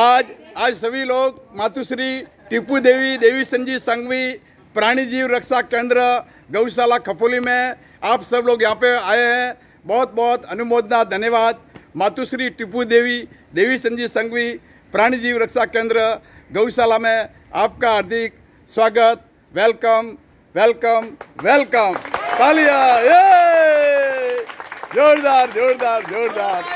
आज आज सभी लोग मातुश्री टिप्पू देवी देवी संजीव संघवी प्राणी जीव रक्षा केंद्र गौशाला खपोली में आप सब लोग यहाँ पे आए हैं बहुत बहुत अनुमोदना धन्यवाद मातुश्री टिप्पू देवी देवी संजीव संघवी प्राणी जीव रक्षा केंद्र गौशाला में आपका हार्दिक स्वागत वेलकम वेलकम वेलकम तालिया ये जोरदार जोरदार जोरदार